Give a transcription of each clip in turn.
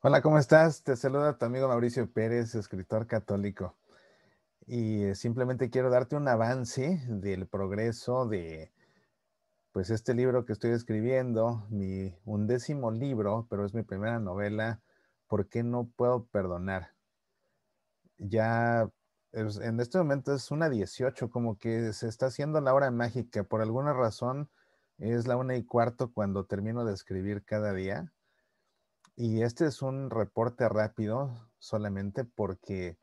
Hola, ¿cómo estás? Te saluda tu amigo Mauricio Pérez, escritor católico. Y eh, simplemente quiero darte un avance del progreso de pues este libro que estoy escribiendo, mi undécimo libro, pero es mi primera novela, ¿Por qué no puedo perdonar? Ya en este momento es una 18, como que se está haciendo la hora mágica. Por alguna razón es la una y cuarto cuando termino de escribir cada día y este es un reporte rápido solamente porque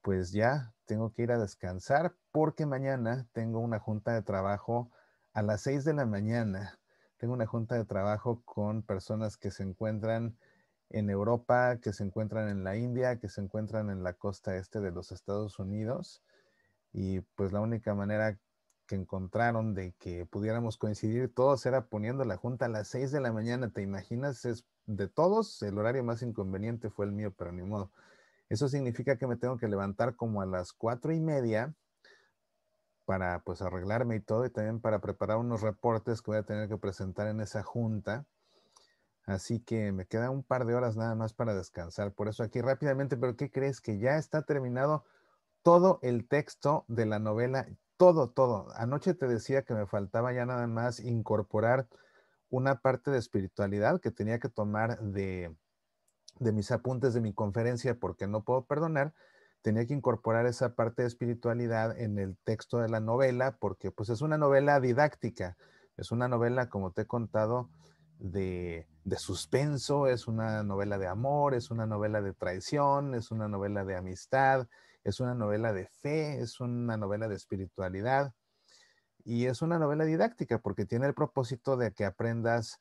pues ya tengo que ir a descansar porque mañana tengo una junta de trabajo a las seis de la mañana. Tengo una junta de trabajo con personas que se encuentran en Europa, que se encuentran en la India, que se encuentran en la costa este de los Estados Unidos. Y pues la única manera encontraron de que pudiéramos coincidir todos era poniendo la junta a las seis de la mañana, ¿te imaginas? Es, de todos, el horario más inconveniente fue el mío, pero ni modo. Eso significa que me tengo que levantar como a las cuatro y media para pues arreglarme y todo y también para preparar unos reportes que voy a tener que presentar en esa junta. Así que me queda un par de horas nada más para descansar. Por eso aquí rápidamente, pero ¿qué crees que ya está terminado todo el texto de la novela todo, todo. Anoche te decía que me faltaba ya nada más incorporar una parte de espiritualidad que tenía que tomar de, mis apuntes de mi conferencia porque no puedo perdonar. Tenía que incorporar esa parte de espiritualidad en el texto de la novela porque pues es una novela didáctica, es una novela, como te he contado, de suspenso, es una novela de amor, es una novela de traición, es una novela de amistad, es una novela de fe, es una novela de espiritualidad y es una novela didáctica porque tiene el propósito de que aprendas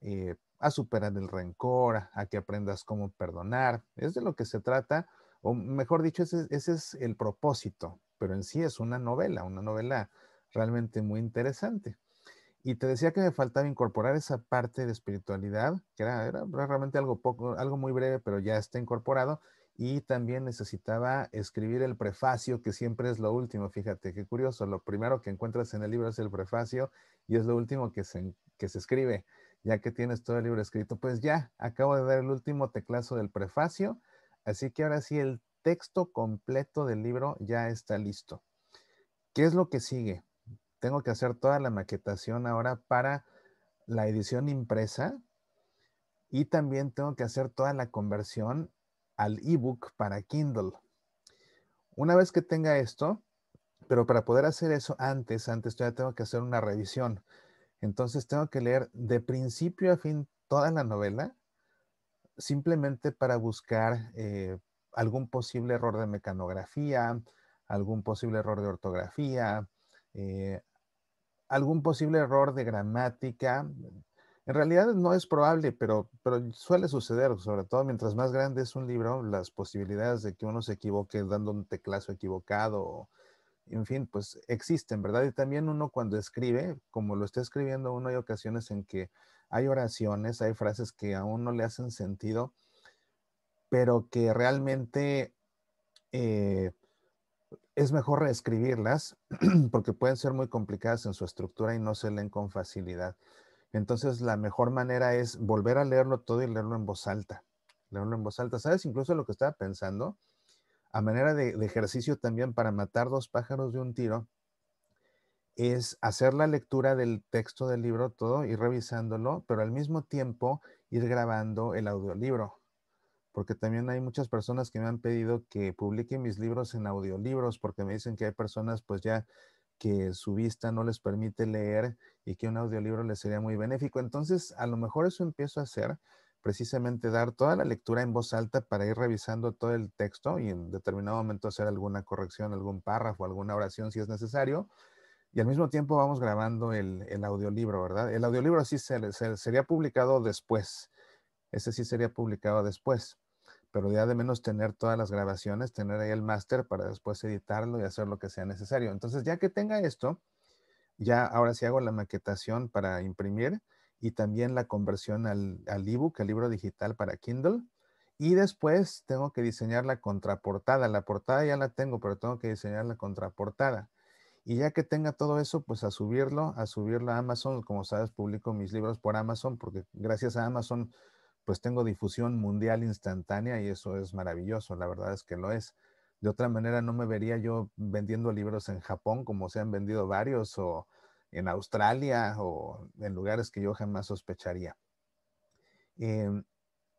eh, a superar el rencor, a que aprendas cómo perdonar. Es de lo que se trata, o mejor dicho, ese, es el propósito, pero en sí es una novela, una novela realmente muy interesante. Y te decía que me faltaba incorporar esa parte de espiritualidad, que era, era realmente algo, poco, algo muy breve, pero ya está incorporado y también necesitaba escribir el prefacio, que siempre es lo último, fíjate, qué curioso, lo primero que encuentras en el libro es el prefacio y es lo último que se, que se escribe, ya que tienes todo el libro escrito, pues ya, acabo de dar el último teclazo del prefacio, así que ahora sí el texto completo del libro ya está listo. ¿Qué es lo que sigue? Tengo que hacer toda la maquetación ahora para la edición impresa y también tengo que hacer toda la conversión al ebook para Kindle. Una vez que tenga esto, pero para poder hacer eso antes, antes todavía tengo que hacer una revisión. Entonces tengo que leer de principio a fin toda la novela, simplemente para buscar eh, algún posible error de mecanografía, algún posible error de ortografía, eh, algún posible error de gramática, en realidad no es probable, pero, suele suceder, sobre todo mientras más grande es un libro, las posibilidades de que uno se equivoque dando un teclazo equivocado, en fin, pues existen, ¿verdad? Y también uno cuando escribe, como lo está escribiendo uno, hay ocasiones en que hay oraciones, hay frases que a uno le hacen sentido, pero que realmente eh, es mejor reescribirlas porque pueden ser muy complicadas en su estructura y no se leen con facilidad. Entonces, la mejor manera es volver a leerlo todo y leerlo en voz alta. Leerlo en voz alta. ¿Sabes incluso lo que estaba pensando? A manera de, ejercicio también para matar dos pájaros de un tiro, es hacer la lectura del texto del libro todo, y revisándolo, pero al mismo tiempo ir grabando el audiolibro. Porque también hay muchas personas que me han pedido que publique mis libros en audiolibros, porque me dicen que hay personas pues ya que su vista no les permite leer y que un audiolibro les sería muy benéfico. Entonces, a lo mejor eso empiezo a hacer, precisamente dar toda la lectura en voz alta para ir revisando todo el texto y en determinado momento hacer alguna corrección, algún párrafo, alguna oración si es necesario. Y al mismo tiempo vamos grabando el, el audiolibro, ¿verdad? El audiolibro sí sería publicado después. Ese sí sería publicado después pero ya de menos tener todas las grabaciones, tener ahí el máster para después editarlo y hacer lo que sea necesario. Entonces, ya que tenga esto, ya ahora sí hago la maquetación para imprimir y también la conversión al, al ebook, al libro digital para Kindle. Y después tengo que diseñar la contraportada. La portada ya la tengo, pero tengo que diseñar la contraportada. Y ya que tenga todo eso, pues a subirlo, a subirlo a Amazon. Como sabes, publico mis libros por Amazon, porque gracias a Amazon pues tengo difusión mundial instantánea y eso es maravilloso, la verdad es que lo es. De otra manera no me vería yo vendiendo libros en Japón como se han vendido varios o en Australia o en lugares que yo jamás sospecharía. Em,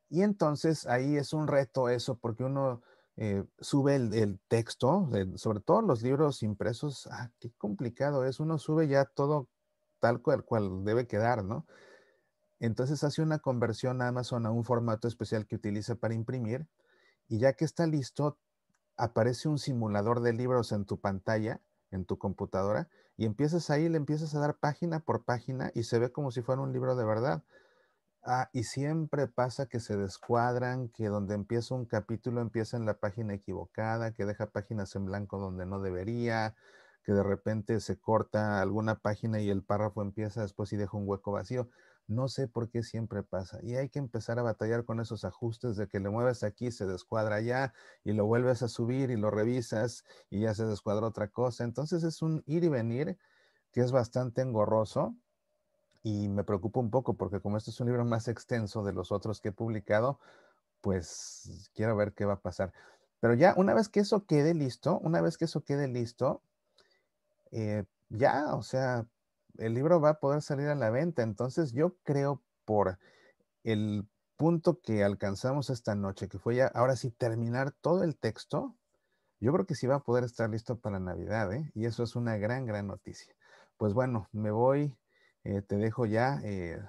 y entonces ahí es un reto eso, porque uno eh, sube el, texto, sobre todo los libros impresos, ah, qué complicado es, uno sube ya todo tal cual debe quedar, ¿no? Entonces hace una conversión Amazon a un formato especial que utiliza para imprimir y ya que está listo, aparece un simulador de libros en tu pantalla, en tu computadora, y empiezas ahí, le empiezas a dar página por página y se ve como si fuera un libro de verdad. Ah, y siempre pasa que se descuadran, que donde empieza un capítulo empieza en la página equivocada, que deja páginas en blanco donde no debería, que de repente se corta alguna página y el párrafo empieza después y deja un hueco vacío. No sé por qué siempre pasa. Y hay que empezar a batallar con esos ajustes de que le mueves aquí, se descuadra allá y lo vuelves a subir y lo revisas y ya se descuadra otra cosa. Entonces es un ir y venir que es bastante engorroso y me preocupa un poco porque como este es un libro más extenso de los otros que he publicado, pues quiero ver qué va a pasar. Pero ya una vez que eso quede listo, una vez que eso quede listo, eh, ya, o sea, el libro va a poder salir a la venta. Entonces yo creo por el punto que alcanzamos esta noche, que fue ya ahora sí terminar todo el texto, yo creo que sí va a poder estar listo para Navidad, ¿eh? Y eso es una gran, gran noticia. Pues bueno, me voy, eh, te dejo ya. Eh,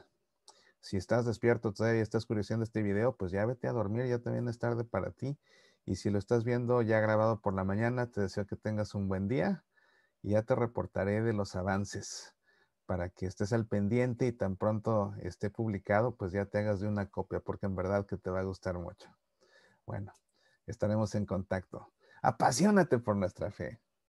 si estás despierto todavía y estás curioseando este video, pues ya vete a dormir, ya también es tarde para ti. Y si lo estás viendo ya grabado por la mañana, te deseo que tengas un buen día y ya te reportaré de los avances para que estés al pendiente y tan pronto esté publicado, pues ya te hagas de una copia, porque en verdad que te va a gustar mucho. Bueno, estaremos en contacto. Apasionate por nuestra fe.